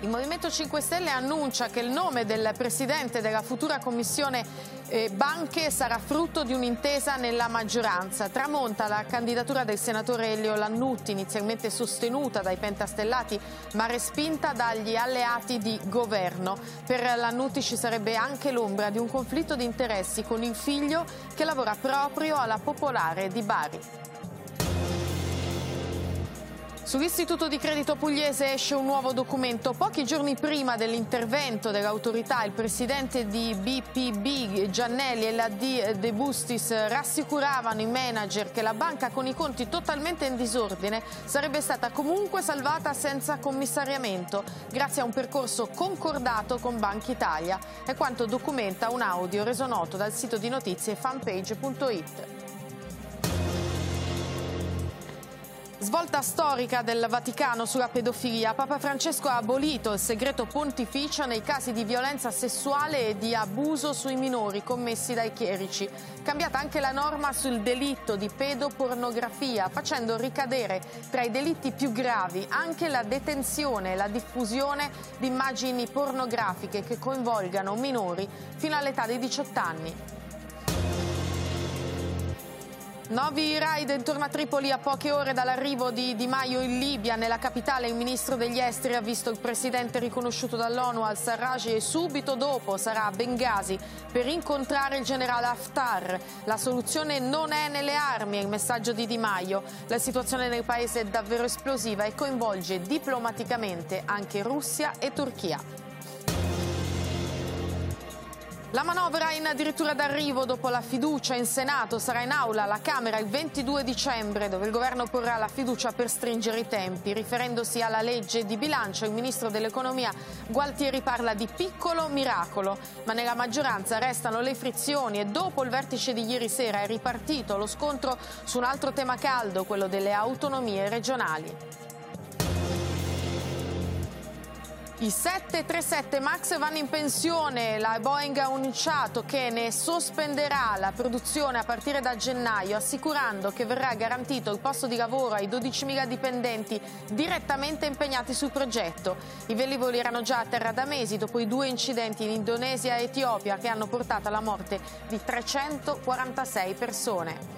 Il Movimento 5 Stelle annuncia che il nome del presidente della futura commissione eh, banche sarà frutto di un'intesa nella maggioranza. Tramonta la candidatura del senatore Elio Lannutti, inizialmente sostenuta dai pentastellati, ma respinta dagli alleati di governo. Per Lannutti ci sarebbe anche l'ombra di un conflitto di interessi con il figlio che lavora proprio alla Popolare di Bari. Sull'istituto di credito pugliese esce un nuovo documento. Pochi giorni prima dell'intervento dell'autorità, il presidente di BPB Giannelli e la D De Bustis rassicuravano i manager che la banca con i conti totalmente in disordine sarebbe stata comunque salvata senza commissariamento, grazie a un percorso concordato con Banca Italia. È quanto documenta un audio reso noto dal sito di notizie fanpage.it. Svolta storica del Vaticano sulla pedofilia, Papa Francesco ha abolito il segreto pontificio nei casi di violenza sessuale e di abuso sui minori commessi dai chierici. Cambiata anche la norma sul delitto di pedopornografia, facendo ricadere tra i delitti più gravi anche la detenzione e la diffusione di immagini pornografiche che coinvolgano minori fino all'età di 18 anni. Novi raid intorno a Tripoli a poche ore dall'arrivo di Di Maio in Libia. Nella capitale il ministro degli esteri ha visto il presidente riconosciuto dall'ONU al-Sarraj e subito dopo sarà a Benghazi per incontrare il generale Haftar. La soluzione non è nelle armi, è il messaggio di Di Maio. La situazione nel paese è davvero esplosiva e coinvolge diplomaticamente anche Russia e Turchia. La manovra in addirittura d'arrivo dopo la fiducia in Senato, sarà in aula alla Camera il 22 dicembre dove il governo porrà la fiducia per stringere i tempi. Riferendosi alla legge di bilancio il ministro dell'economia Gualtieri parla di piccolo miracolo, ma nella maggioranza restano le frizioni e dopo il vertice di ieri sera è ripartito lo scontro su un altro tema caldo, quello delle autonomie regionali. I 737 MAX vanno in pensione, la Boeing ha annunciato che ne sospenderà la produzione a partire da gennaio, assicurando che verrà garantito il posto di lavoro ai 12.000 dipendenti direttamente impegnati sul progetto. I velivoli erano già a terra da mesi dopo i due incidenti in Indonesia e Etiopia che hanno portato alla morte di 346 persone.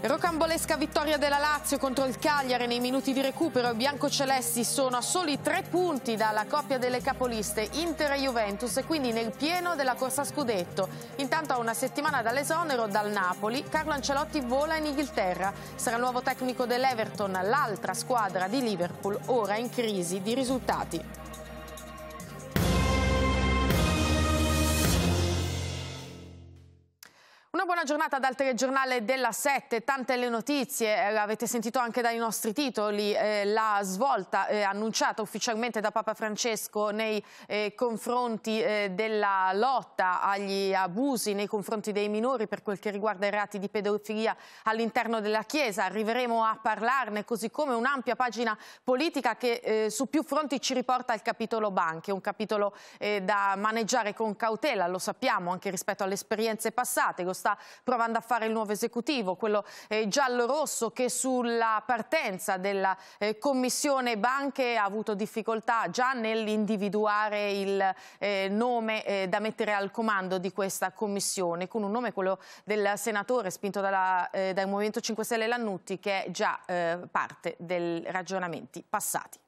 Rocambolesca vittoria della Lazio contro il Cagliari nei minuti di recupero. I biancocelesti sono a soli tre punti dalla coppia delle capoliste Inter e Juventus e quindi nel pieno della corsa scudetto. Intanto a una settimana dall'esonero dal Napoli, Carlo Ancelotti vola in Inghilterra. Sarà il nuovo tecnico dell'Everton, l'altra squadra di Liverpool, ora in crisi di risultati. Una buona giornata dal telegiornale della 7, tante le notizie, l'avete eh, sentito anche dai nostri titoli, eh, la svolta eh, annunciata ufficialmente da Papa Francesco nei eh, confronti eh, della lotta agli abusi nei confronti dei minori per quel che riguarda i reati di pedofilia all'interno della Chiesa, arriveremo a parlarne così come un'ampia pagina politica che eh, su più fronti ci riporta al capitolo banche, un capitolo da maneggiare con cautela, lo sappiamo anche rispetto alle esperienze passate, lo sta provando a fare il nuovo esecutivo, quello eh, giallo-rosso che sulla partenza della eh, Commissione Banche ha avuto difficoltà già nell'individuare il eh, nome eh, da mettere al comando di questa Commissione, con un nome quello del senatore spinto dalla, eh, dal Movimento 5 Stelle Lannutti che è già eh, parte dei ragionamenti passati.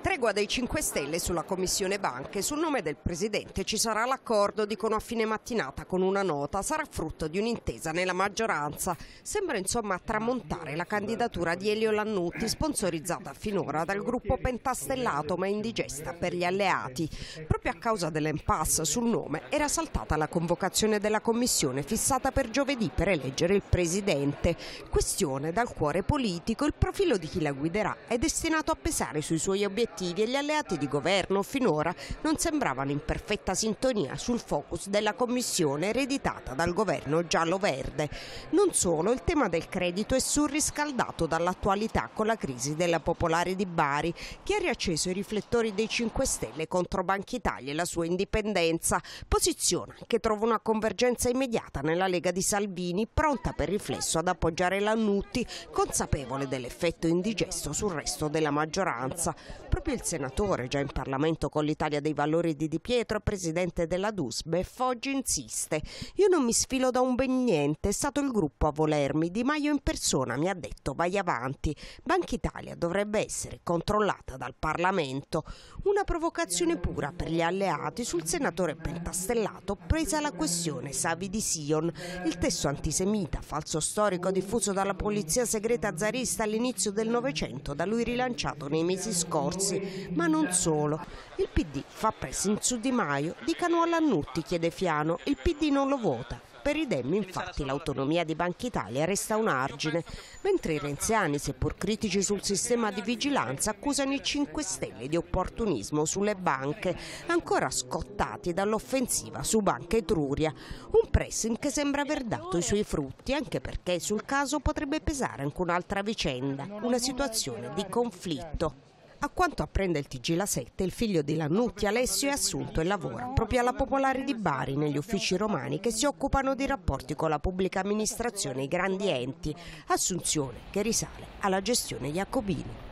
Tregua dei 5 Stelle sulla Commissione Banche. Sul nome del Presidente ci sarà l'accordo, dicono a fine mattinata con una nota. Sarà frutto di un'intesa nella maggioranza. Sembra insomma tramontare la candidatura di Elio Lannutti, sponsorizzata finora dal gruppo pentastellato ma indigesta per gli alleati. Proprio a causa dell'impasse sul nome era saltata la convocazione della Commissione fissata per giovedì per eleggere il Presidente. Questione dal cuore politico, il profilo di chi la guiderà è destinato a pesare sui suoi obiettivi obiettivi e gli alleati di governo finora non sembravano in perfetta sintonia sul focus della commissione ereditata dal governo giallo-verde. Non solo, il tema del credito è surriscaldato dall'attualità con la crisi della Popolare di Bari, che ha riacceso i riflettori dei 5 Stelle contro Banca Italia e la sua indipendenza, posizione che trova una convergenza immediata nella Lega di Salvini, pronta per riflesso ad appoggiare Lannutti, consapevole dell'effetto indigesto sul resto della maggioranza proprio il senatore, già in Parlamento con l'Italia dei Valori di Di Pietro, presidente della DUSBEF, oggi insiste. Io non mi sfilo da un ben niente, è stato il gruppo a volermi. Di Maio in persona mi ha detto vai avanti. Banca Italia dovrebbe essere controllata dal Parlamento. Una provocazione pura per gli alleati sul senatore pentastellato presa la questione Savi di Sion. Il testo antisemita, falso storico diffuso dalla polizia segreta zarista all'inizio del Novecento, da lui rilanciato nei mesi scorsi Bossi, ma non solo. Il PD fa pressing su Di Maio, dicano all'annutti, chiede Fiano, il PD non lo vota. Per i Dem infatti l'autonomia di Banca Italia resta un argine, mentre i renziani, seppur critici sul sistema di vigilanza, accusano i 5 Stelle di opportunismo sulle banche, ancora scottati dall'offensiva su Banca Etruria. Un pressing che sembra aver dato i suoi frutti, anche perché sul caso potrebbe pesare anche un'altra vicenda, una situazione di conflitto. A quanto apprende il TG La 7, il figlio di Lannucchi Alessio è assunto e lavora proprio alla Popolare di Bari, negli uffici romani che si occupano di rapporti con la pubblica amministrazione e i grandi enti, assunzione che risale alla gestione Jacobini.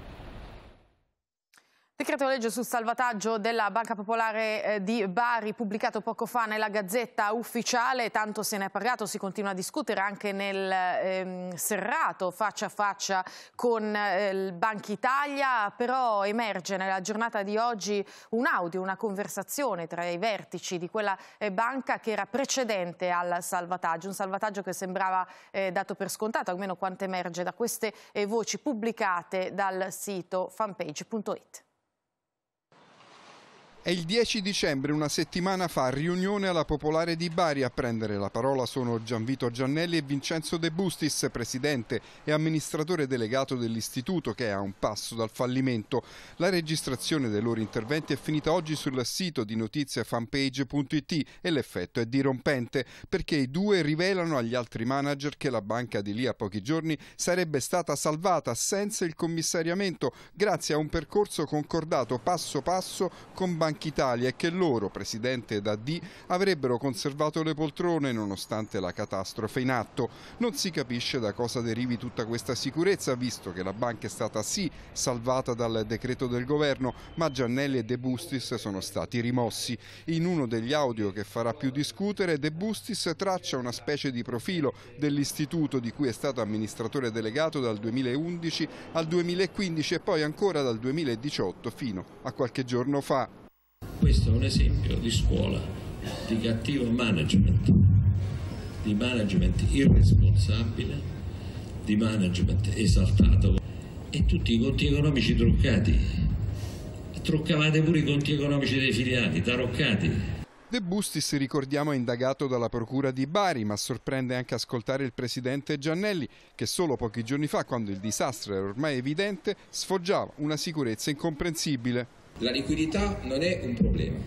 Decreto legge sul salvataggio della Banca Popolare eh, di Bari pubblicato poco fa nella Gazzetta Ufficiale, tanto se ne è parlato, si continua a discutere anche nel ehm, serrato faccia a faccia con eh, Banca Italia, però emerge nella giornata di oggi un audio, una conversazione tra i vertici di quella eh, banca che era precedente al salvataggio, un salvataggio che sembrava eh, dato per scontato, almeno quanto emerge da queste eh, voci pubblicate dal sito fanpage.it. È il 10 dicembre, una settimana fa, riunione alla Popolare di Bari. A prendere la parola sono Gianvito Giannelli e Vincenzo De Bustis, presidente e amministratore delegato dell'istituto che è a un passo dal fallimento. La registrazione dei loro interventi è finita oggi sul sito di notiziafanpage.it e l'effetto è dirompente perché i due rivelano agli altri manager che la banca di lì a pochi giorni sarebbe stata salvata senza il commissariamento grazie a un percorso concordato passo passo con Banca Banca Italia e che loro, presidente da D, avrebbero conservato le poltrone nonostante la catastrofe in atto. Non si capisce da cosa derivi tutta questa sicurezza, visto che la banca è stata sì salvata dal decreto del governo, ma Giannelli e De Bustis sono stati rimossi. In uno degli audio che farà più discutere, De Bustis traccia una specie di profilo dell'istituto di cui è stato amministratore delegato dal 2011 al 2015 e poi ancora dal 2018 fino a qualche giorno fa. Questo è un esempio di scuola, di cattivo management, di management irresponsabile, di management esaltato e tutti i conti economici truccati. Truccavate pure i conti economici dei filiali, taroccati. De Bustis, ricordiamo, è indagato dalla Procura di Bari, ma sorprende anche ascoltare il presidente Giannelli, che solo pochi giorni fa, quando il disastro era ormai evidente, sfoggiava una sicurezza incomprensibile. La liquidità non è un problema.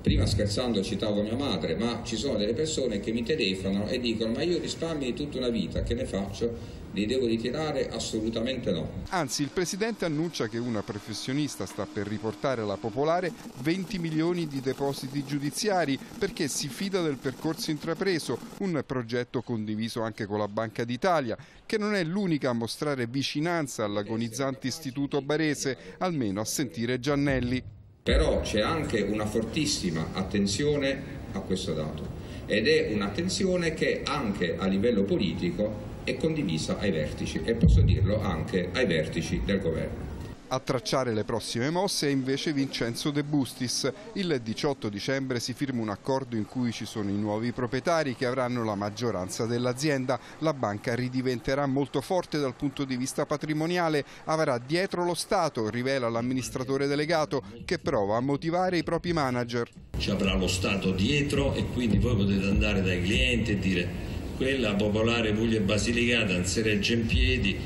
Prima scherzando citavo mia madre, ma ci sono delle persone che mi telefonano e dicono ma io risparmio di tutta una vita, che ne faccio? Li devo ritirare? Assolutamente no. Anzi, il Presidente annuncia che una professionista sta per riportare alla Popolare 20 milioni di depositi giudiziari perché si fida del percorso intrapreso, un progetto condiviso anche con la Banca d'Italia, che non è l'unica a mostrare vicinanza all'agonizzante istituto barese, almeno a sentire Giannelli. Però c'è anche una fortissima attenzione a questo dato ed è un'attenzione che anche a livello politico e condivisa ai vertici e posso dirlo anche ai vertici del governo. A tracciare le prossime mosse è invece Vincenzo De Bustis. Il 18 dicembre si firma un accordo in cui ci sono i nuovi proprietari che avranno la maggioranza dell'azienda. La banca ridiventerà molto forte dal punto di vista patrimoniale, avrà dietro lo Stato, rivela l'amministratore delegato, che prova a motivare i propri manager. Ci avrà lo Stato dietro e quindi voi potete andare dai clienti e dire quella popolare Puglia e Basilicata, ansereggia in piedi,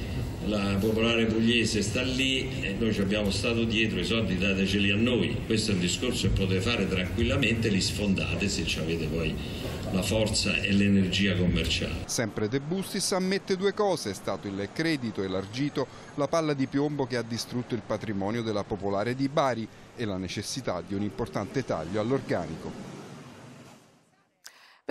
la popolare pugliese sta lì e noi ci abbiamo stato dietro, i soldi dateceli a noi, questo è un discorso che potete fare tranquillamente, li sfondate se avete poi la forza e l'energia commerciale. Sempre De Bustis ammette due cose, è stato il credito elargito, la palla di piombo che ha distrutto il patrimonio della popolare di Bari e la necessità di un importante taglio all'organico.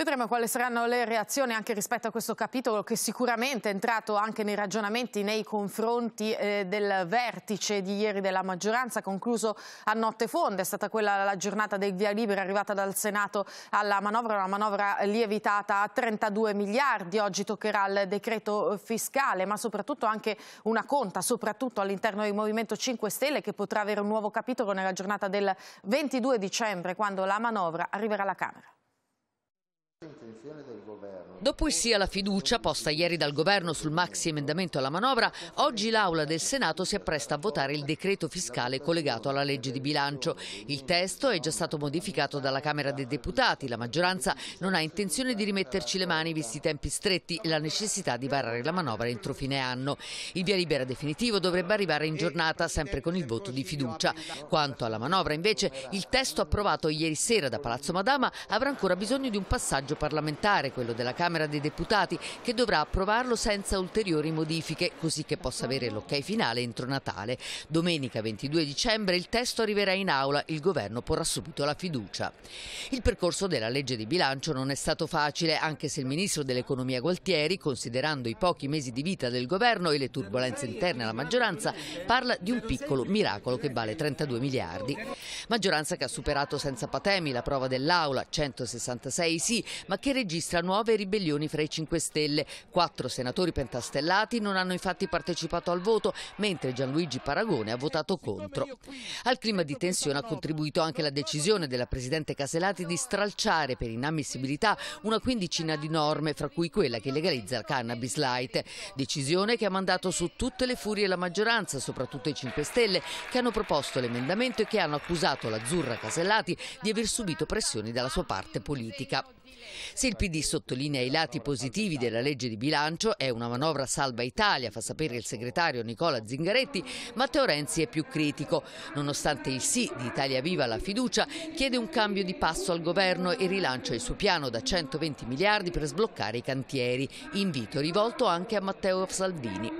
Vedremo quali saranno le reazioni anche rispetto a questo capitolo che sicuramente è entrato anche nei ragionamenti nei confronti eh, del vertice di ieri della maggioranza concluso a notte fonda. È stata quella la giornata del via libera arrivata dal Senato alla manovra, una manovra lievitata a 32 miliardi. Oggi toccherà il decreto fiscale ma soprattutto anche una conta, soprattutto all'interno del Movimento 5 Stelle che potrà avere un nuovo capitolo nella giornata del 22 dicembre quando la manovra arriverà alla Camera. Dopo il sì alla fiducia posta ieri dal governo sul maxi emendamento alla manovra, oggi l'Aula del Senato si appresta a votare il decreto fiscale collegato alla legge di bilancio. Il testo è già stato modificato dalla Camera dei Deputati. La maggioranza non ha intenzione di rimetterci le mani visti i tempi stretti e la necessità di varare la manovra entro fine anno. Il via libera definitivo dovrebbe arrivare in giornata sempre con il voto di fiducia. Quanto alla manovra invece, il testo approvato ieri sera da Palazzo Madama avrà ancora bisogno di un passaggio collegio parlamentare, quello della Camera dei Deputati, che dovrà approvarlo senza ulteriori modifiche, così che possa avere l'ok finale entro Natale. Domenica 22 dicembre il testo arriverà in aula, il governo porrà subito la fiducia. Il percorso della legge di bilancio non è stato facile, anche se il ministro dell'Economia Gualtieri, considerando i pochi mesi di vita del governo e le turbulenze interne alla maggioranza, parla di un piccolo miracolo che vale 32 miliardi. Maggioranza che ha superato senza patemi la prova dell'Aula, 166 sì, ma che registra nuove ribellioni fra i 5 Stelle. Quattro senatori pentastellati non hanno infatti partecipato al voto, mentre Gianluigi Paragone ha votato contro. Al clima di tensione ha contribuito anche la decisione della Presidente Caselati di stralciare per inammissibilità una quindicina di norme, fra cui quella che legalizza il cannabis light. Decisione che ha mandato su tutte le furie la maggioranza, soprattutto i 5 Stelle, che hanno proposto l'emendamento e che hanno accusato l'azzurra Casellati di aver subito pressioni dalla sua parte politica. Se il PD sottolinea i lati positivi della legge di bilancio, è una manovra salva Italia, fa sapere il segretario Nicola Zingaretti, Matteo Renzi è più critico. Nonostante il sì di Italia Viva alla fiducia, chiede un cambio di passo al governo e rilancia il suo piano da 120 miliardi per sbloccare i cantieri. Invito rivolto anche a Matteo Salvini.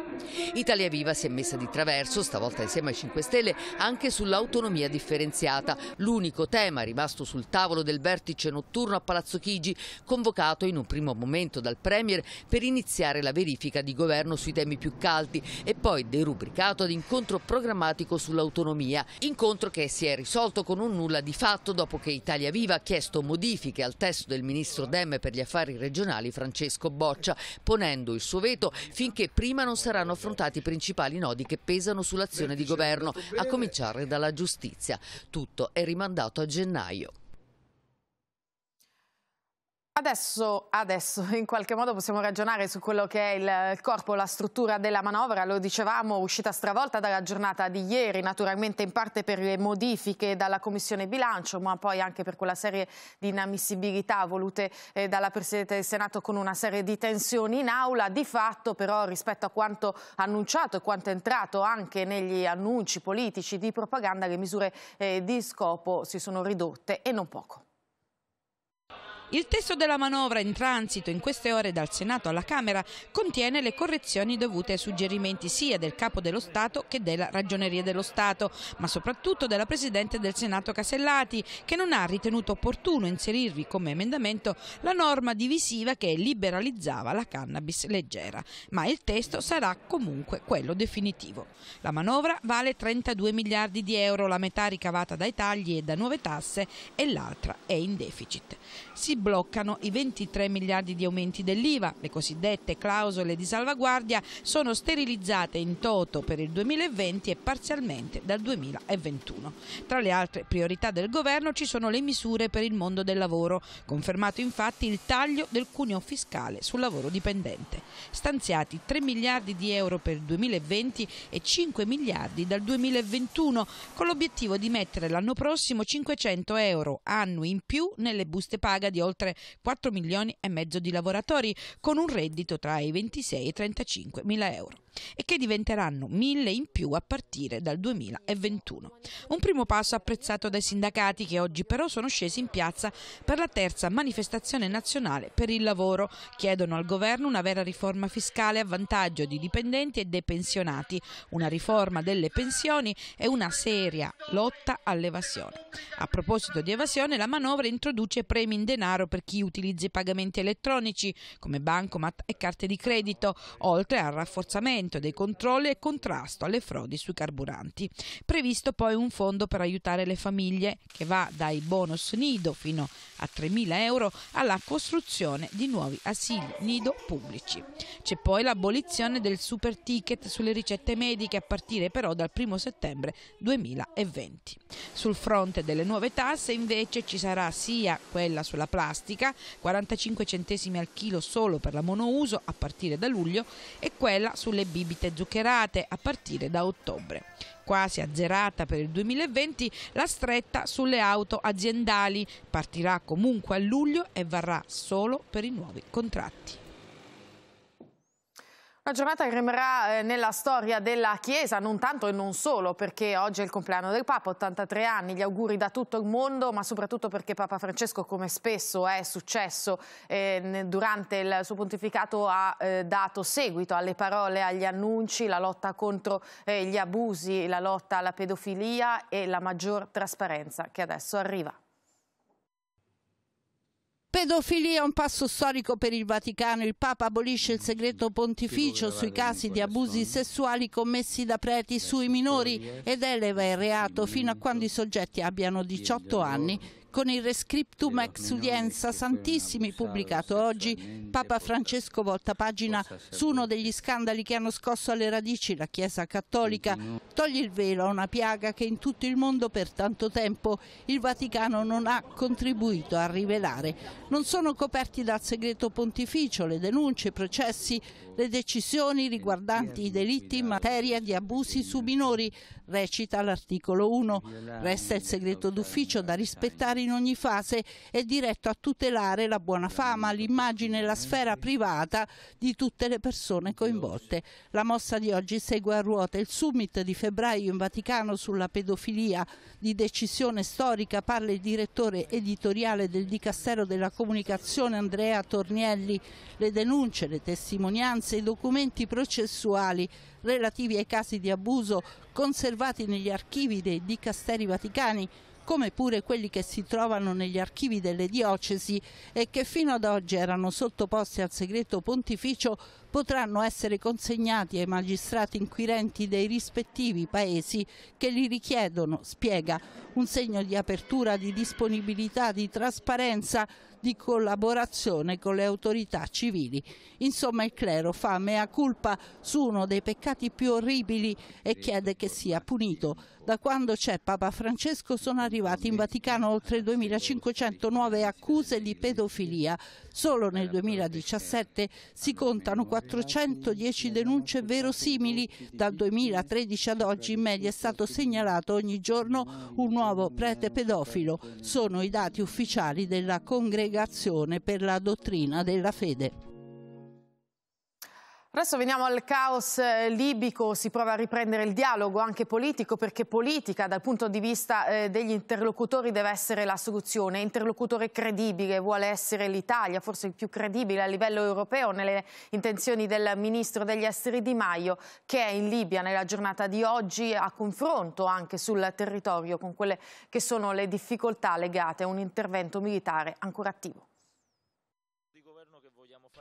Italia Viva si è messa di traverso, stavolta insieme ai 5 Stelle, anche sull'autonomia differenziata, l'unico tema rimasto sul tavolo del vertice notturno a Palazzo Chigi Parigi, convocato in un primo momento dal Premier per iniziare la verifica di governo sui temi più caldi e poi derubricato ad incontro programmatico sull'autonomia, incontro che si è risolto con un nulla di fatto dopo che Italia Viva ha chiesto modifiche al testo del ministro Demme per gli affari regionali Francesco Boccia, ponendo il suo veto finché prima non saranno affrontati i principali nodi che pesano sull'azione di governo, a cominciare dalla giustizia. Tutto è rimandato a gennaio. Adesso, adesso, in qualche modo possiamo ragionare su quello che è il corpo, la struttura della manovra, lo dicevamo, uscita stravolta dalla giornata di ieri, naturalmente in parte per le modifiche dalla Commissione Bilancio, ma poi anche per quella serie di inammissibilità volute eh, dalla Presidente del Senato con una serie di tensioni in aula, di fatto però rispetto a quanto annunciato e quanto è entrato anche negli annunci politici di propaganda, le misure eh, di scopo si sono ridotte e non poco. Il testo della manovra in transito in queste ore dal Senato alla Camera contiene le correzioni dovute ai suggerimenti sia del Capo dello Stato che della Ragioneria dello Stato, ma soprattutto della Presidente del Senato Casellati, che non ha ritenuto opportuno inserirvi come emendamento la norma divisiva che liberalizzava la cannabis leggera. Ma il testo sarà comunque quello definitivo. La manovra vale 32 miliardi di euro, la metà ricavata dai tagli e da nuove tasse e l'altra è in deficit. Si bloccano i 23 miliardi di aumenti dell'IVA. Le cosiddette clausole di salvaguardia sono sterilizzate in toto per il 2020 e parzialmente dal 2021. Tra le altre priorità del governo ci sono le misure per il mondo del lavoro, confermato infatti il taglio del cuneo fiscale sul lavoro dipendente, stanziati 3 miliardi di euro per il 2020 e 5 miliardi dal 2021, con l'obiettivo di mettere l'anno prossimo 500 euro annui in più nelle buste paga di oggi oltre 4 milioni e mezzo di lavoratori, con un reddito tra i 26 e i 35 mila euro e che diventeranno mille in più a partire dal 2021. Un primo passo apprezzato dai sindacati che oggi però sono scesi in piazza per la terza manifestazione nazionale per il lavoro. Chiedono al governo una vera riforma fiscale a vantaggio di dipendenti e dei pensionati, una riforma delle pensioni e una seria lotta all'evasione. A proposito di evasione, la manovra introduce premi in denaro per chi utilizza i pagamenti elettronici come bancomat e carte di credito, oltre al rafforzamento rafforzamento dei controlli e contrasto alle frodi sui carburanti. Previsto poi un fondo per aiutare le famiglie che va dai bonus nido fino a 3.000 euro alla costruzione di nuovi asili nido pubblici. C'è poi l'abolizione del super ticket sulle ricette mediche a partire però dal 1 settembre 2020. Sul fronte delle nuove tasse invece ci sarà sia quella sulla plastica, 45 centesimi al chilo solo per la monouso a partire da luglio, e quella sulle bibite zuccherate a partire da ottobre. Quasi azzerata per il 2020 la stretta sulle auto aziendali partirà comunque a luglio e varrà solo per i nuovi contratti. Una giornata che rimarrà eh, nella storia della Chiesa, non tanto e non solo, perché oggi è il compleanno del Papa, 83 anni, gli auguri da tutto il mondo, ma soprattutto perché Papa Francesco, come spesso è successo eh, durante il suo pontificato, ha eh, dato seguito alle parole, agli annunci, la lotta contro eh, gli abusi, la lotta alla pedofilia e la maggior trasparenza che adesso arriva. Pedofilia è un passo storico per il Vaticano. Il Papa abolisce il segreto pontificio sui casi di abusi sessuali commessi da preti sui minori ed eleva il reato fino a quando i soggetti abbiano 18 anni con il Rescriptum Exudienza Santissimi pubblicato oggi, Papa Francesco volta pagina su uno degli scandali che hanno scosso alle radici la Chiesa cattolica, toglie il velo a una piaga che in tutto il mondo per tanto tempo il Vaticano non ha contribuito a rivelare. Non sono coperti dal segreto pontificio le denunce, i processi, le decisioni riguardanti i delitti in materia di abusi su minori, recita l'articolo 1. Resta il segreto d'ufficio da rispettare in ogni fase e diretto a tutelare la buona fama, l'immagine e la sfera privata di tutte le persone coinvolte. La mossa di oggi segue a ruota il summit di febbraio in Vaticano sulla pedofilia. Di decisione storica parla il direttore editoriale del Dicastero della Comunicazione Andrea Tornielli. Le denunce, le testimonianze emerse i documenti processuali relativi ai casi di abuso conservati negli archivi dei dicasteri vaticani come pure quelli che si trovano negli archivi delle diocesi e che fino ad oggi erano sottoposti al segreto pontificio potranno essere consegnati ai magistrati inquirenti dei rispettivi paesi che li richiedono, spiega, un segno di apertura, di disponibilità, di trasparenza, di collaborazione con le autorità civili. Insomma il clero fa mea culpa su uno dei peccati più orribili e chiede che sia punito. Da quando c'è Papa Francesco sono arrivati in Vaticano oltre 2500 nuove accuse di pedofilia, Solo nel 2017 si contano 410 denunce verosimili. Dal 2013 ad oggi in media è stato segnalato ogni giorno un nuovo prete pedofilo. Sono i dati ufficiali della Congregazione per la Dottrina della Fede. Adesso veniamo al caos eh, libico, si prova a riprendere il dialogo anche politico perché politica dal punto di vista eh, degli interlocutori deve essere la soluzione, interlocutore credibile vuole essere l'Italia, forse il più credibile a livello europeo nelle intenzioni del ministro degli esteri Di Maio che è in Libia nella giornata di oggi a confronto anche sul territorio con quelle che sono le difficoltà legate a un intervento militare ancora attivo.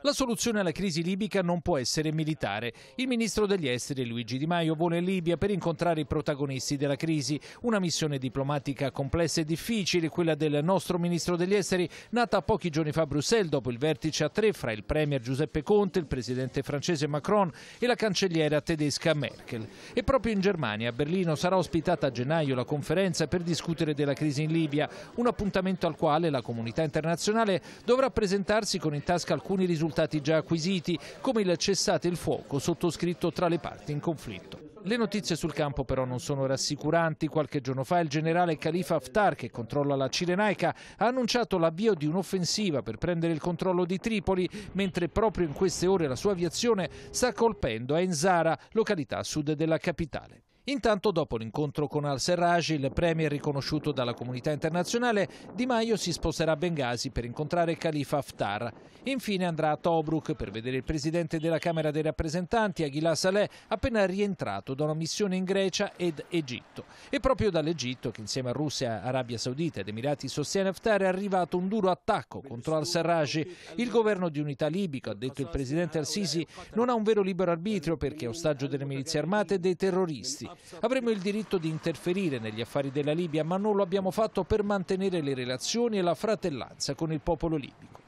La soluzione alla crisi libica non può essere militare. Il ministro degli esteri Luigi Di Maio vuole in Libia per incontrare i protagonisti della crisi. Una missione diplomatica complessa e difficile, quella del nostro ministro degli esteri, nata pochi giorni fa a Bruxelles dopo il vertice a tre fra il premier Giuseppe Conte, il presidente francese Macron e la cancelliera tedesca Merkel. E proprio in Germania, a Berlino, sarà ospitata a gennaio la conferenza per discutere della crisi in Libia, un appuntamento al quale la comunità internazionale dovrà presentarsi con in tasca alcuni risultati risultati già acquisiti come il cessate il fuoco sottoscritto tra le parti in conflitto. Le notizie sul campo però non sono rassicuranti. Qualche giorno fa il generale Khalifa Haftar, che controlla la Cirenaica, ha annunciato l'avvio di un'offensiva per prendere il controllo di Tripoli, mentre proprio in queste ore la sua aviazione sta colpendo a Enzara, località a sud della capitale. Intanto dopo l'incontro con al-Serraj, il premier riconosciuto dalla comunità internazionale, Di Maio si sposerà a Benghazi per incontrare il califa Haftar. Infine andrà a Tobruk per vedere il presidente della Camera dei rappresentanti, Aguilar Saleh, appena rientrato da una missione in Grecia ed Egitto. E proprio dall'Egitto, che insieme a Russia, Arabia Saudita ed Emirati sostiene Haftar, è arrivato un duro attacco contro al-Serraj. Il governo di unità libico, ha detto il presidente al-Sisi, non ha un vero libero arbitrio perché è ostaggio delle milizie armate e dei terroristi. Avremo il diritto di interferire negli affari della Libia, ma non lo abbiamo fatto per mantenere le relazioni e la fratellanza con il popolo libico.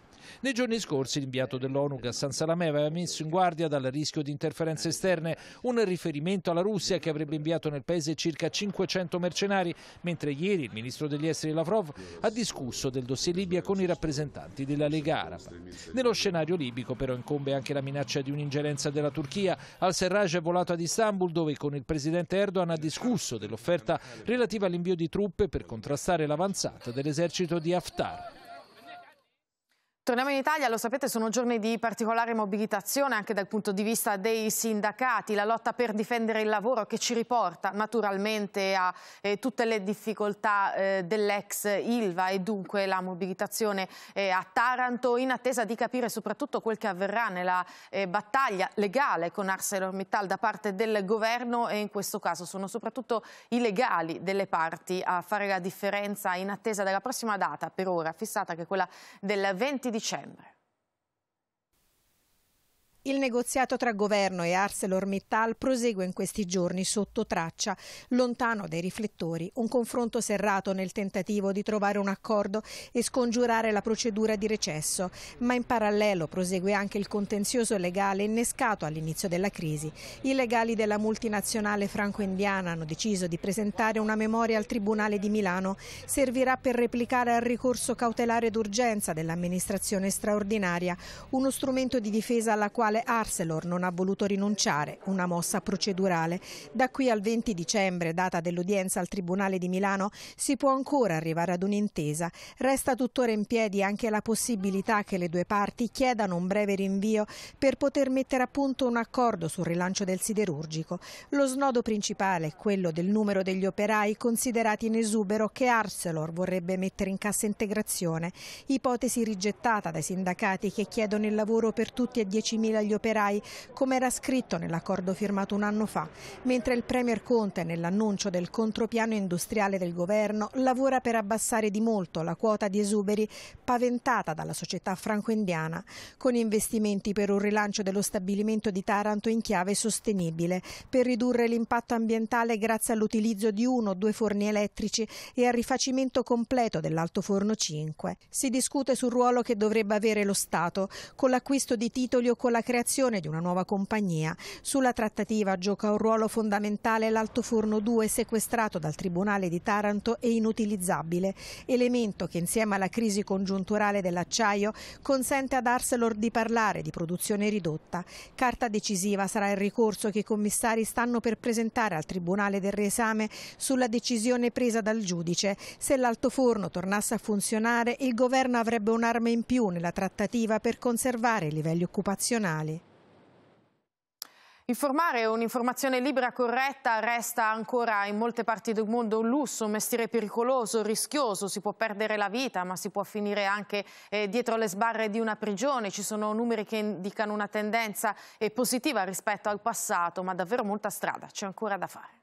Nei giorni scorsi l'inviato dell'ONU Gassan Salameh aveva messo in guardia dal rischio di interferenze esterne un riferimento alla Russia che avrebbe inviato nel paese circa 500 mercenari, mentre ieri il ministro degli esteri Lavrov ha discusso del dossier Libia con i rappresentanti della Lega Araba. Nello scenario libico però incombe anche la minaccia di un'ingerenza della Turchia. Al-Serraj è volato ad Istanbul dove con il presidente Erdogan ha discusso dell'offerta relativa all'invio di truppe per contrastare l'avanzata dell'esercito di Haftar. Torniamo in Italia, lo sapete, sono giorni di particolare mobilitazione anche dal punto di vista dei sindacati, la lotta per difendere il lavoro che ci riporta naturalmente a eh, tutte le difficoltà eh, dell'ex Ilva e dunque la mobilitazione eh, a Taranto in attesa di capire soprattutto quel che avverrà nella eh, battaglia legale con ArcelorMittal da parte del governo e in questo caso sono soprattutto i legali delle parti a fare la differenza in attesa della prossima data per ora fissata che è quella del 20 dicembre شائن Il negoziato tra governo e ArcelorMittal prosegue in questi giorni sotto traccia, lontano dai riflettori, un confronto serrato nel tentativo di trovare un accordo e scongiurare la procedura di recesso, ma in parallelo prosegue anche il contenzioso legale innescato all'inizio della crisi. I legali della multinazionale franco-indiana hanno deciso di presentare una memoria al Tribunale di Milano, servirà per replicare al ricorso cautelare d'urgenza dell'amministrazione straordinaria, uno strumento di difesa alla quale quale Arcelor non ha voluto rinunciare, una mossa procedurale. Da qui al 20 dicembre, data dell'udienza al Tribunale di Milano, si può ancora arrivare ad un'intesa. Resta tuttora in piedi anche la possibilità che le due parti chiedano un breve rinvio per poter mettere a punto un accordo sul rilancio del siderurgico. Lo snodo principale è quello del numero degli operai considerati in esubero che Arcelor vorrebbe mettere in cassa integrazione, ipotesi rigettata dai sindacati che chiedono il lavoro per tutti e 10.000 dagli operai, come era scritto nell'accordo firmato un anno fa, mentre il Premier Conte, nell'annuncio del contropiano industriale del governo, lavora per abbassare di molto la quota di esuberi paventata dalla società franco-indiana, con investimenti per un rilancio dello stabilimento di Taranto in chiave sostenibile, per ridurre l'impatto ambientale grazie all'utilizzo di uno o due forni elettrici e al rifacimento completo dell'alto forno 5. Si discute sul ruolo che dovrebbe avere lo Stato, con l'acquisto di titoli o con la creazione creazione di una nuova compagnia. Sulla trattativa gioca un ruolo fondamentale l'alto forno 2 sequestrato dal Tribunale di Taranto e inutilizzabile, elemento che insieme alla crisi congiunturale dell'acciaio consente ad Arcelor di parlare di produzione ridotta. Carta decisiva sarà il ricorso che i commissari stanno per presentare al Tribunale del Riesame sulla decisione presa dal giudice. Se l'alto forno tornasse a funzionare, il governo avrebbe un'arma in più nella trattativa per conservare i livelli occupazionali criminali. Informare un'informazione libera corretta resta ancora in molte parti del mondo un lusso, un mestiere pericoloso, rischioso, si può perdere la vita ma si può finire anche eh, dietro le sbarre di una prigione, ci sono numeri che indicano una tendenza eh, positiva rispetto al passato ma davvero molta strada c'è ancora da fare.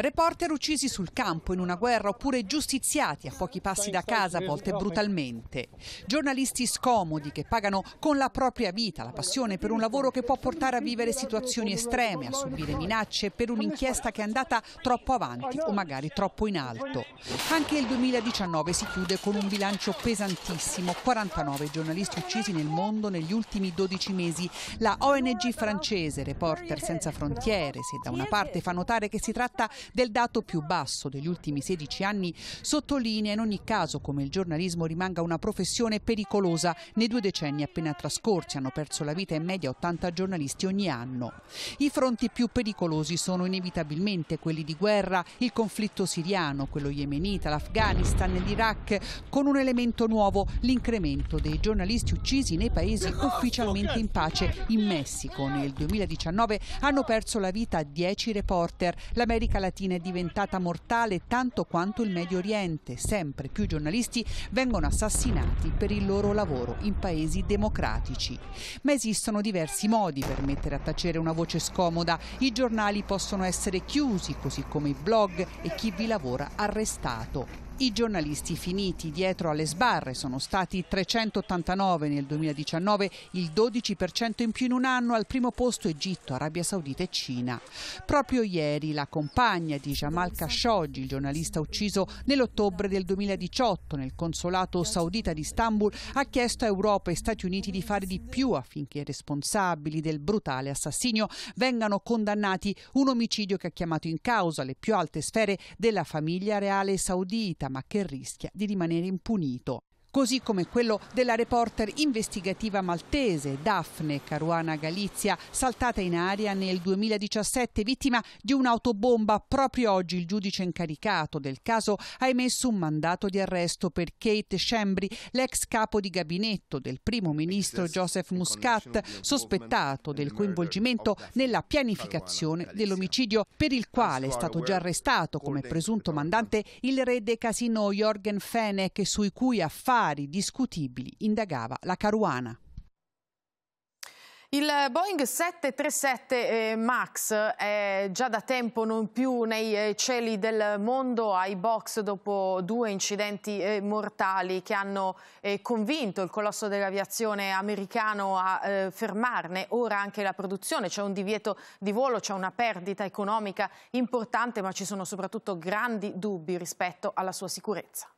Reporter uccisi sul campo in una guerra oppure giustiziati a pochi passi da casa, a volte brutalmente. Giornalisti scomodi che pagano con la propria vita la passione per un lavoro che può portare a vivere situazioni estreme, a subire minacce per un'inchiesta che è andata troppo avanti o magari troppo in alto. Anche il 2019 si chiude con un bilancio pesantissimo, 49 giornalisti uccisi nel mondo negli ultimi 12 mesi. La ONG francese Reporter Senza Frontiere, se da una parte fa notare che si tratta del dato più basso degli ultimi 16 anni, sottolinea in ogni caso come il giornalismo rimanga una professione pericolosa. Nei due decenni appena trascorsi hanno perso la vita in media 80 giornalisti ogni anno. I fronti più pericolosi sono inevitabilmente quelli di guerra, il conflitto siriano, quello yemenita, l'Afghanistan, l'Iraq, con un elemento nuovo, l'incremento dei giornalisti uccisi nei paesi ufficialmente in pace. In Messico nel 2019 hanno perso la vita 10 reporter. L'America Latina Latina è diventata mortale tanto quanto il Medio Oriente. Sempre più giornalisti vengono assassinati per il loro lavoro in paesi democratici. Ma esistono diversi modi per mettere a tacere una voce scomoda. I giornali possono essere chiusi, così come i blog e chi vi lavora arrestato i giornalisti finiti dietro alle sbarre sono stati 389 nel 2019, il 12% in più in un anno, al primo posto Egitto, Arabia Saudita e Cina. Proprio ieri la compagna di Jamal Khashoggi, il giornalista ucciso nell'ottobre del 2018 nel consolato saudita di Istanbul, ha chiesto a Europa e Stati Uniti di fare di più affinché i responsabili del brutale assassinio vengano condannati, un omicidio che ha chiamato in causa le più alte sfere della famiglia reale saudita, ma che rischia di rimanere impunito così come quello della reporter investigativa maltese Daphne Caruana Galizia, saltata in aria nel 2017 vittima di un'autobomba. Proprio oggi il giudice incaricato del caso ha emesso un mandato di arresto per Kate Shembri, l'ex capo di gabinetto del primo ministro Joseph Muscat, sospettato del coinvolgimento nella pianificazione dell'omicidio per il quale è stato già arrestato come presunto mandante il re dei casino Jorgen Fenech, sui cui affari affari discutibili, indagava la Caruana. Il Boeing 737 eh, MAX è già da tempo non più nei eh, cieli del mondo ai box dopo due incidenti eh, mortali che hanno convinto il colosso dell'aviazione americano a fermarne ora anche la produzione. C'è un divieto di volo, c'è una perdita economica importante, ma ci sono soprattutto grandi dubbi rispetto alla sua sicurezza.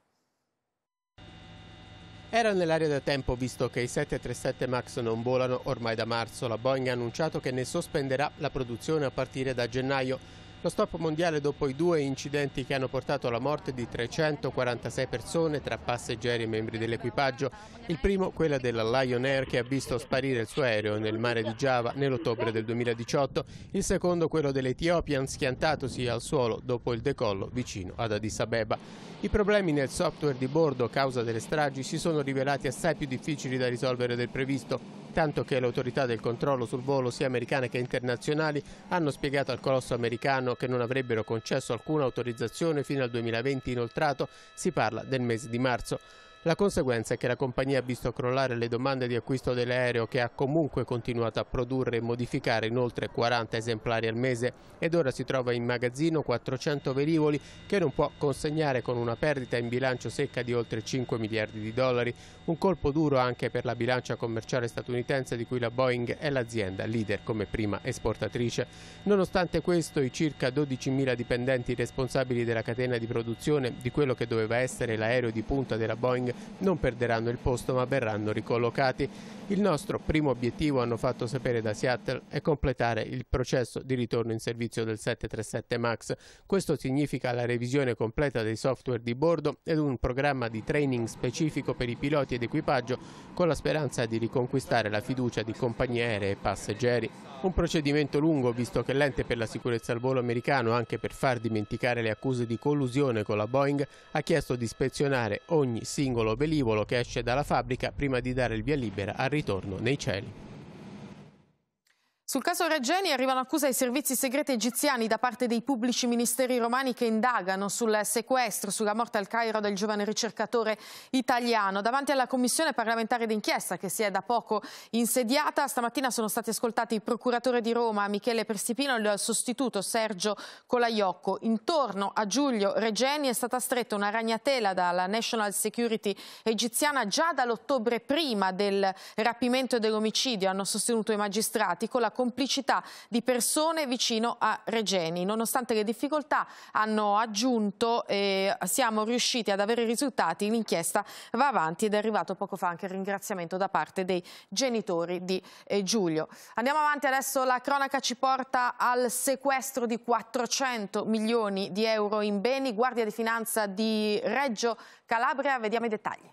Era nell'area da tempo visto che i 737 MAX non volano ormai da marzo. La Boeing ha annunciato che ne sospenderà la produzione a partire da gennaio. Lo stop mondiale dopo i due incidenti che hanno portato alla morte di 346 persone tra passeggeri e membri dell'equipaggio. Il primo, quella della Lion Air che ha visto sparire il suo aereo nel mare di Java nell'ottobre del 2018. Il secondo, quello dell'Ethiopian, schiantatosi al suolo dopo il decollo vicino ad Addis Abeba. I problemi nel software di bordo a causa delle stragi si sono rivelati assai più difficili da risolvere del previsto tanto che le autorità del controllo sul volo sia americane che internazionali hanno spiegato al colosso americano che non avrebbero concesso alcuna autorizzazione fino al 2020 inoltrato, si parla del mese di marzo. La conseguenza è che la compagnia ha visto crollare le domande di acquisto dell'aereo che ha comunque continuato a produrre e modificare in oltre 40 esemplari al mese ed ora si trova in magazzino 400 velivoli che non può consegnare con una perdita in bilancio secca di oltre 5 miliardi di dollari, un colpo duro anche per la bilancia commerciale statunitense di cui la Boeing è l'azienda leader come prima esportatrice. Nonostante questo i circa 12.000 dipendenti responsabili della catena di produzione di quello che doveva essere l'aereo di punta della Boeing non perderanno il posto ma verranno ricollocati. Il nostro primo obiettivo, hanno fatto sapere da Seattle, è completare il processo di ritorno in servizio del 737 MAX. Questo significa la revisione completa dei software di bordo ed un programma di training specifico per i piloti ed equipaggio con la speranza di riconquistare la fiducia di compagnie aeree e passeggeri. Un procedimento lungo visto che l'ente per la sicurezza al volo americano, anche per far dimenticare le accuse di collusione con la Boeing, ha chiesto di ispezionare ogni singolo velivolo velivolo che esce dalla fabbrica prima di dare il via libera al ritorno nei cieli. Sul caso Regeni arrivano accuse ai servizi segreti egiziani da parte dei pubblici ministeri romani che indagano sul sequestro, sulla morte al Cairo del giovane ricercatore italiano. Davanti alla commissione parlamentare d'inchiesta che si è da poco insediata, stamattina sono stati ascoltati il procuratore di Roma Michele Persipino e il sostituto Sergio Colaiocco. Intorno a Giulio Regeni è stata stretta una ragnatela dalla National Security egiziana già dall'ottobre prima del rapimento e dell'omicidio, hanno sostenuto i magistrati, con la complicità di persone vicino a Regeni. Nonostante le difficoltà hanno aggiunto eh, siamo riusciti ad avere risultati, l'inchiesta va avanti ed è arrivato poco fa anche il ringraziamento da parte dei genitori di eh, Giulio. Andiamo avanti adesso, la cronaca ci porta al sequestro di 400 milioni di euro in beni, Guardia di Finanza di Reggio Calabria, vediamo i dettagli.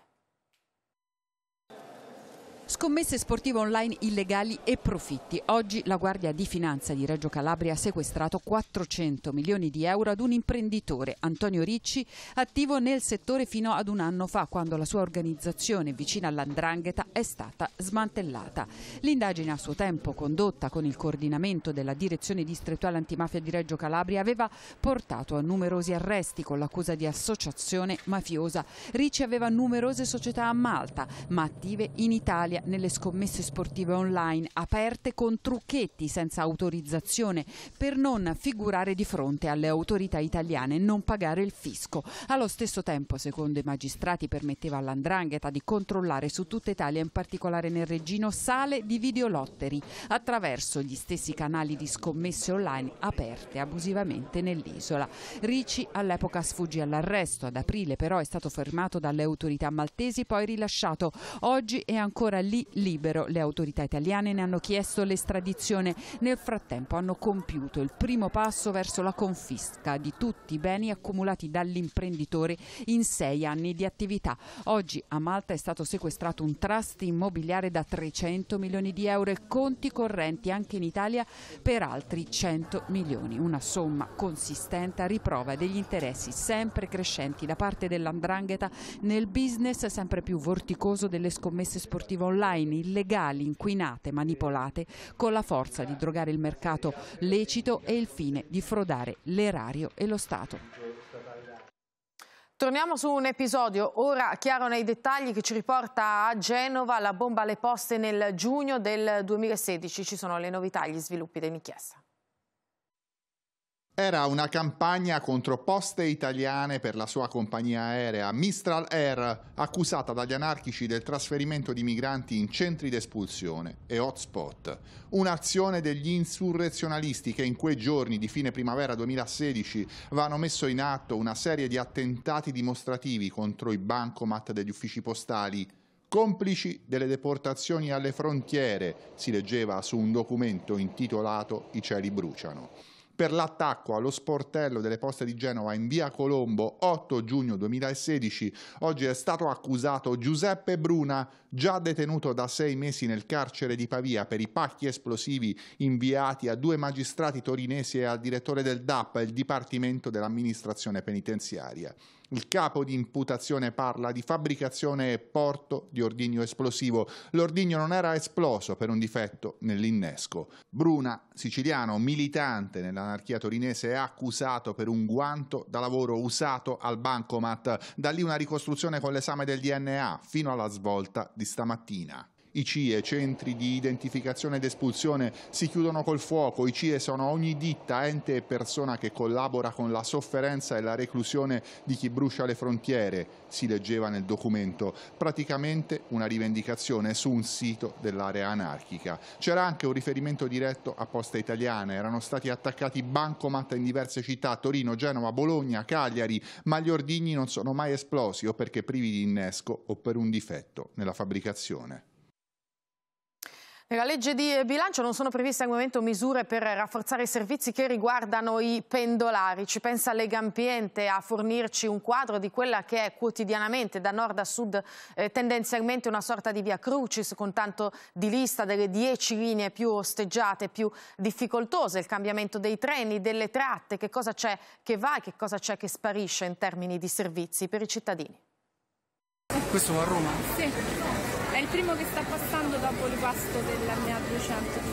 Scommesse sportive online illegali e profitti. Oggi la Guardia di Finanza di Reggio Calabria ha sequestrato 400 milioni di euro ad un imprenditore, Antonio Ricci, attivo nel settore fino ad un anno fa, quando la sua organizzazione vicina all'Andrangheta è stata smantellata. L'indagine a suo tempo, condotta con il coordinamento della Direzione Distrettuale Antimafia di Reggio Calabria, aveva portato a numerosi arresti con l'accusa di associazione mafiosa. Ricci aveva numerose società a Malta, ma attive in Italia Italia nelle scommesse sportive online aperte con trucchetti senza autorizzazione per non figurare di fronte alle autorità italiane e non pagare il fisco. Allo stesso tempo, secondo i magistrati, permetteva all'andrangheta di controllare su tutta Italia, in particolare nel Regino, sale di videolotteri attraverso gli stessi canali di scommesse online aperte abusivamente nell'isola. Ricci all'epoca sfuggì all'arresto, ad aprile però è stato fermato dalle autorità maltesi, poi rilasciato. Oggi è ancora lì lì libero. Le autorità italiane ne hanno chiesto l'estradizione. Nel frattempo hanno compiuto il primo passo verso la confisca di tutti i beni accumulati dall'imprenditore in sei anni di attività. Oggi a Malta è stato sequestrato un trust immobiliare da 300 milioni di euro e conti correnti anche in Italia per altri 100 milioni. Una somma consistente a riprova degli interessi sempre crescenti da parte dell'andrangheta nel business sempre più vorticoso delle scommesse sportive online online illegali, inquinate, manipolate, con la forza di drogare il mercato lecito e il fine di frodare l'erario e lo Stato. Torniamo su un episodio, ora chiaro nei dettagli, che ci riporta a Genova la bomba alle poste nel giugno del 2016. Ci sono le novità, gli sviluppi dell'inchiesta. Era una campagna contro poste italiane per la sua compagnia aerea Mistral Air, accusata dagli anarchici del trasferimento di migranti in centri d'espulsione e hotspot. Un'azione degli insurrezionalisti che in quei giorni di fine primavera 2016 avevano messo in atto una serie di attentati dimostrativi contro i bancomat degli uffici postali complici delle deportazioni alle frontiere, si leggeva su un documento intitolato I cieli bruciano per l'attacco allo sportello delle poste di Genova in via Colombo 8 giugno 2016. Oggi è stato accusato Giuseppe Bruna, già detenuto da sei mesi nel carcere di Pavia per i pacchi esplosivi inviati a due magistrati torinesi e al direttore del DAP, il Dipartimento dell'Amministrazione Penitenziaria. Il capo di imputazione parla di fabbricazione e porto di ordigno esplosivo. L'ordigno non era esploso per un difetto nell'innesco. Bruna, siciliano, militante nell'anarchia torinese, è accusato per un guanto da lavoro usato al bancomat. Da lì una ricostruzione con l'esame del DNA fino alla svolta di stamattina. I CIE, centri di identificazione ed espulsione, si chiudono col fuoco. I CIE sono ogni ditta, ente e persona che collabora con la sofferenza e la reclusione di chi brucia le frontiere, si leggeva nel documento. Praticamente una rivendicazione su un sito dell'area anarchica. C'era anche un riferimento diretto a Posta Italiana. Erano stati attaccati bancomat in diverse città, Torino, Genova, Bologna, Cagliari, ma gli ordigni non sono mai esplosi o perché privi di innesco o per un difetto nella fabbricazione. Nella legge di eh, bilancio non sono previste al momento misure per rafforzare i servizi che riguardano i pendolari. Ci pensa Legambiente a fornirci un quadro di quella che è quotidianamente da nord a sud eh, tendenzialmente una sorta di via crucis con tanto di lista delle dieci linee più osteggiate, più difficoltose, il cambiamento dei treni, delle tratte, che cosa c'è che va e che cosa c'è che sparisce in termini di servizi per i cittadini. Questo va a Roma? Sì primo che sta passando dopo il l'impasto della mia 200 di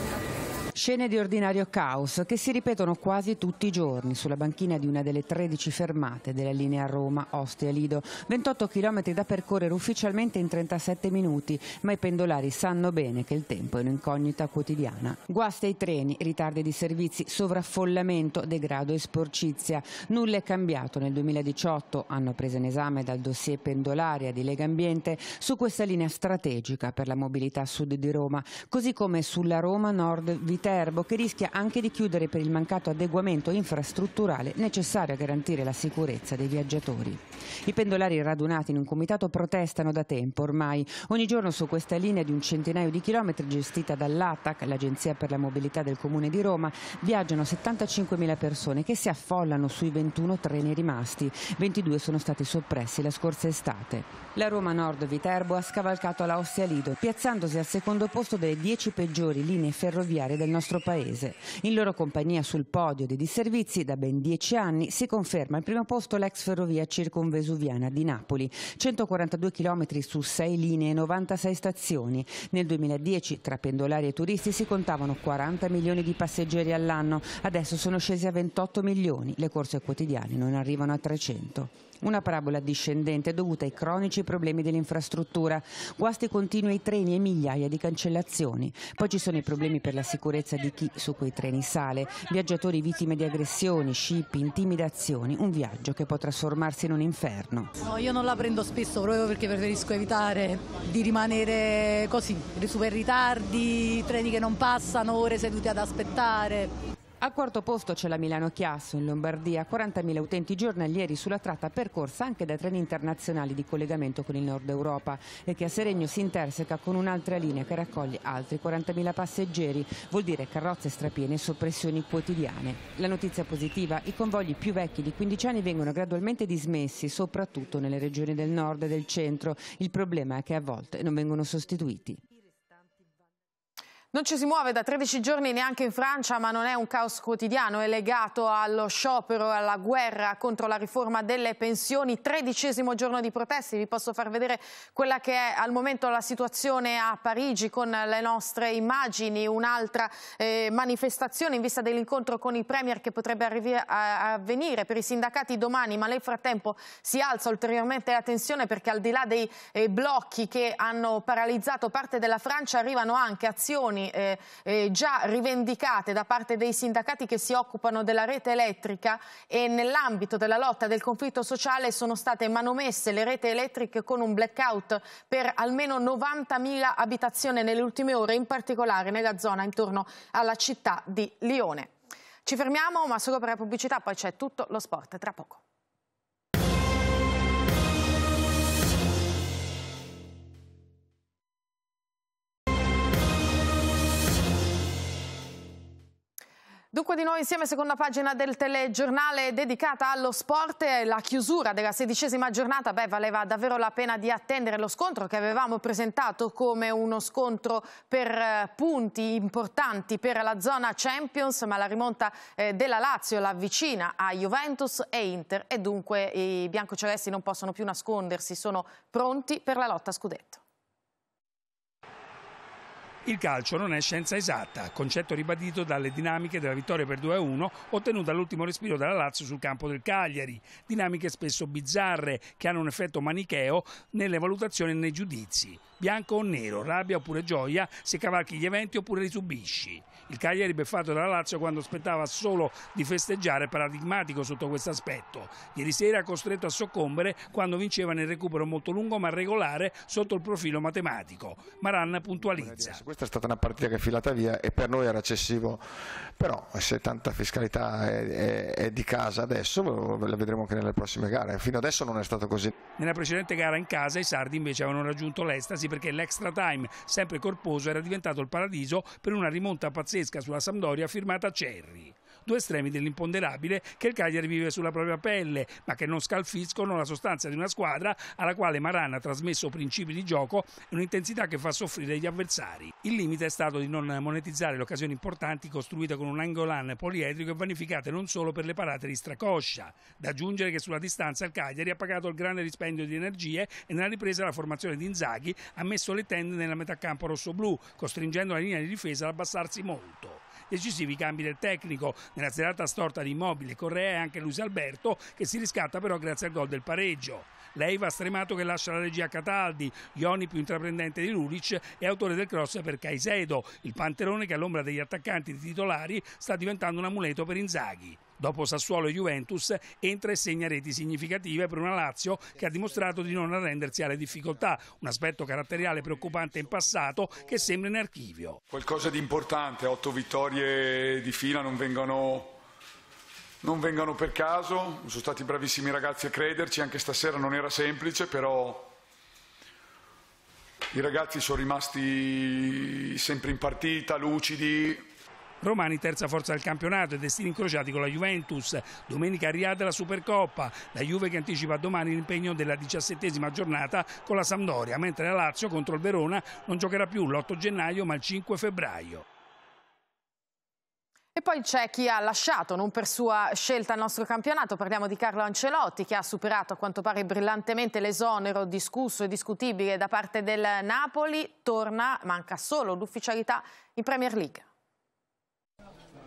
Scene di ordinario caos che si ripetono quasi tutti i giorni sulla banchina di una delle 13 fermate della linea Roma-Ostia-Lido. 28 chilometri da percorrere ufficialmente in 37 minuti, ma i pendolari sanno bene che il tempo è un'incognita quotidiana. Guasti ai treni, ritardi di servizi, sovraffollamento, degrado e sporcizia. Nulla è cambiato nel 2018, hanno preso in esame dal dossier pendolaria di Lega Ambiente su questa linea strategica per la mobilità sud di Roma, così come sulla Roma Nord Viterbo Viterbo che rischia anche di chiudere per il mancato adeguamento infrastrutturale necessario a garantire la sicurezza dei viaggiatori. I pendolari radunati in un comitato protestano da tempo ormai. Ogni giorno su questa linea di un centinaio di chilometri gestita dall'ATAC, l'Agenzia per la Mobilità del Comune di Roma, viaggiano 75.000 persone che si affollano sui 21 treni rimasti. 22 sono stati soppressi la scorsa estate. La Roma Nord Viterbo ha scavalcato la Ossia Lido, piazzandosi al secondo posto delle 10 peggiori linee ferroviarie del del nostro paese. In loro compagnia sul podio dei disservizi da ben dieci anni si conferma al primo posto l'ex ferrovia circumvesuviana di Napoli, 142 km su 6 linee e 96 stazioni. Nel 2010 tra pendolari e turisti si contavano 40 milioni di passeggeri all'anno, adesso sono scesi a 28 milioni, le corse quotidiane non arrivano a 300. Una parabola discendente dovuta ai cronici problemi dell'infrastruttura, guasti continui ai treni e migliaia di cancellazioni. Poi ci sono i problemi per la sicurezza di chi su quei treni sale, viaggiatori vittime di aggressioni, scippi, intimidazioni, un viaggio che può trasformarsi in un inferno. No, io non la prendo spesso proprio perché preferisco evitare di rimanere così, super ritardi, treni che non passano, ore sedute ad aspettare. Al quarto posto c'è la Milano-Chiasso, in Lombardia, 40.000 utenti giornalieri sulla tratta percorsa anche da treni internazionali di collegamento con il nord Europa e che a Seregno si interseca con un'altra linea che raccoglie altri 40.000 passeggeri, vuol dire carrozze strapiene e soppressioni quotidiane. La notizia positiva, i convogli più vecchi di 15 anni vengono gradualmente dismessi, soprattutto nelle regioni del nord e del centro. Il problema è che a volte non vengono sostituiti. Non ci si muove da 13 giorni neanche in Francia, ma non è un caos quotidiano, è legato allo sciopero alla guerra contro la riforma delle pensioni. Tredicesimo giorno di proteste, vi posso far vedere quella che è al momento la situazione a Parigi con le nostre immagini, un'altra eh, manifestazione in vista dell'incontro con il Premier che potrebbe avvenire per i sindacati domani, ma nel frattempo si alza ulteriormente la tensione perché al di là dei eh, blocchi che hanno paralizzato parte della Francia arrivano anche azioni posizioni eh, eh, già rivendicate da parte dei sindacati che si occupano della rete elettrica e nell'ambito della lotta del conflitto sociale sono state manomesse le reti elettriche con un blackout per almeno 90.000 abitazioni nelle ultime ore, in particolare nella zona intorno alla città di Lione. Ci fermiamo, ma solo per la pubblicità, poi c'è tutto lo sport tra poco. Dunque di noi insieme seconda pagina del telegiornale dedicata allo sport e la chiusura della sedicesima giornata beh, valeva davvero la pena di attendere lo scontro che avevamo presentato come uno scontro per eh, punti importanti per la zona Champions ma la rimonta eh, della Lazio la avvicina a Juventus e Inter e dunque i biancocelesti non possono più nascondersi sono pronti per la lotta a Scudetto. Il calcio non è scienza esatta, concetto ribadito dalle dinamiche della vittoria per 2-1 ottenuta all'ultimo respiro dalla Lazio sul campo del Cagliari, dinamiche spesso bizzarre che hanno un effetto manicheo nelle valutazioni e nei giudizi. Bianco o nero, rabbia oppure gioia, se cavalchi gli eventi oppure li subisci. Il Cagliari beffato dalla Lazio quando aspettava solo di festeggiare è paradigmatico sotto questo aspetto. Ieri sera costretto a soccombere quando vinceva nel recupero molto lungo ma regolare sotto il profilo matematico. Maran puntualizza questa è stata una partita che è filata via e per noi era eccessivo, però se tanta fiscalità è, è, è di casa adesso, la vedremo anche nelle prossime gare, fino adesso non è stato così. Nella precedente gara in casa i sardi invece avevano raggiunto l'estasi perché l'extra time, sempre corposo, era diventato il paradiso per una rimonta pazzesca sulla Sampdoria firmata Cerri due estremi dell'imponderabile che il Cagliari vive sulla propria pelle, ma che non scalfiscono la sostanza di una squadra alla quale Maran ha trasmesso principi di gioco e un'intensità che fa soffrire gli avversari. Il limite è stato di non monetizzare le occasioni importanti costruite con un angolan poliedrico e vanificate non solo per le parate di Stracoscia. Da aggiungere che sulla distanza il Cagliari ha pagato il grande rispendio di energie e nella ripresa la formazione di Inzaghi ha messo le tende nella metà campo rosso-blu, costringendo la linea di difesa ad abbassarsi molto decisivi cambi del tecnico nella serata storta di Immobile, Correa è anche Luis Alberto che si riscatta però grazie al gol del pareggio. Leiva stremato che lascia la regia a Cataldi, Ioni più intraprendente di Lulic e autore del cross per Caicedo, il panterone che all'ombra degli attaccanti titolari sta diventando un amuleto per Inzaghi. Dopo Sassuolo e Juventus entra e segna reti significative per una Lazio che ha dimostrato di non arrendersi alle difficoltà, un aspetto caratteriale preoccupante in passato che sembra in archivio. Qualcosa di importante, otto vittorie di fila non vengono non vengano per caso, sono stati bravissimi ragazzi a crederci, anche stasera non era semplice, però i ragazzi sono rimasti sempre in partita, lucidi, Romani terza forza del campionato e destini incrociati con la Juventus. Domenica riade la Supercoppa, la Juve che anticipa domani l'impegno della diciassettesima giornata con la Sampdoria, mentre la Lazio contro il Verona non giocherà più l'8 gennaio ma il 5 febbraio. E poi c'è chi ha lasciato, non per sua scelta, il nostro campionato. Parliamo di Carlo Ancelotti, che ha superato a quanto pare brillantemente l'esonero discusso e discutibile da parte del Napoli. Torna, manca solo l'ufficialità in Premier League.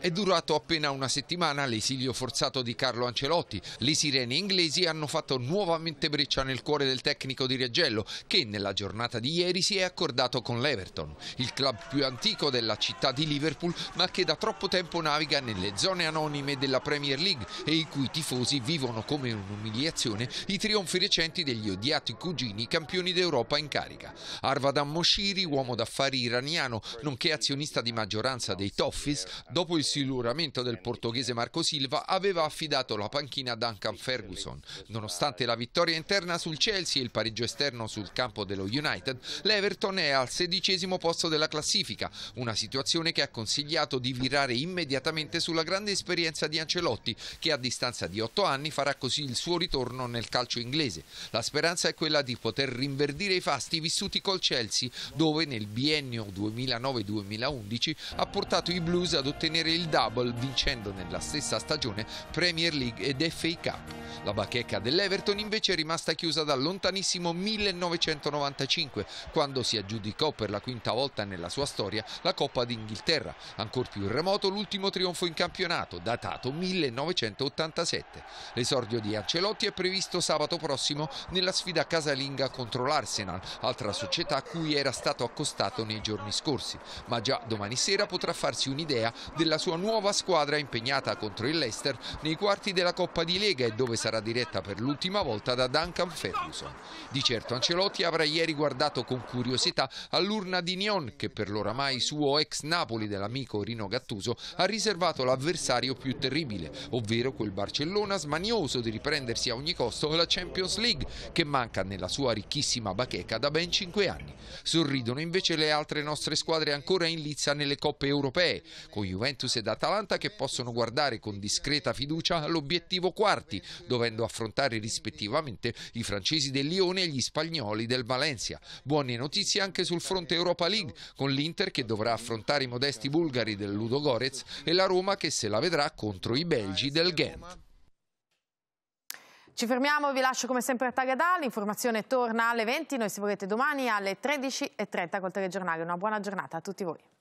È durato appena una settimana l'esilio forzato di Carlo Ancelotti. Le sirene inglesi hanno fatto nuovamente breccia nel cuore del tecnico di Reggello che nella giornata di ieri si è accordato con l'Everton, il club più antico della città di Liverpool ma che da troppo tempo naviga nelle zone anonime della Premier League e i cui tifosi vivono come un'umiliazione i trionfi recenti degli odiati cugini campioni d'Europa in carica. Arvadam Moshiri, uomo d'affari iraniano, nonché azionista di maggioranza dei Toffees, dopo il siluramento del portoghese Marco Silva aveva affidato la panchina a Duncan Ferguson. Nonostante la vittoria interna sul Chelsea e il pareggio esterno sul campo dello United, l'Everton è al sedicesimo posto della classifica, una situazione che ha consigliato di virare immediatamente sulla grande esperienza di Ancelotti, che a distanza di otto anni farà così il suo ritorno nel calcio inglese. La speranza è quella di poter rinverdire i fasti vissuti col Chelsea, dove nel biennio 2009-2011 ha portato i Blues ad ottenere il il double vincendo nella stessa stagione Premier League ed FA Cup. La bacheca dell'Everton invece è rimasta chiusa dal lontanissimo 1995 quando si aggiudicò per la quinta volta nella sua storia la Coppa d'Inghilterra, ancor più remoto l'ultimo trionfo in campionato datato 1987. L'esordio di Ancelotti è previsto sabato prossimo nella sfida casalinga contro l'Arsenal, altra società a cui era stato accostato nei giorni scorsi, ma già domani sera potrà farsi un'idea della sua sua nuova squadra impegnata contro il Leicester nei quarti della Coppa di Lega e dove sarà diretta per l'ultima volta da Duncan Ferguson. Di certo Ancelotti avrà ieri guardato con curiosità all'urna di Nion che per l'oramai suo ex Napoli dell'amico Rino Gattuso ha riservato l'avversario più terribile, ovvero quel Barcellona smanioso di riprendersi a ogni costo la Champions League che manca nella sua ricchissima bacheca da ben 5 anni. Sorridono invece le altre nostre squadre ancora in lizza nelle coppe europee, con Juventus e ed Atalanta che possono guardare con discreta fiducia all'obiettivo quarti, dovendo affrontare rispettivamente i francesi del Lione e gli spagnoli del Valencia. Buone notizie anche sul fronte Europa League, con l'Inter che dovrà affrontare i modesti bulgari del Ludo Gorez e la Roma che se la vedrà contro i belgi del Ghent. Ci fermiamo, vi lascio come sempre a Tagadà, l'informazione torna alle 20, noi se volete domani alle 13.30 col telegiornale. Una buona giornata a tutti voi.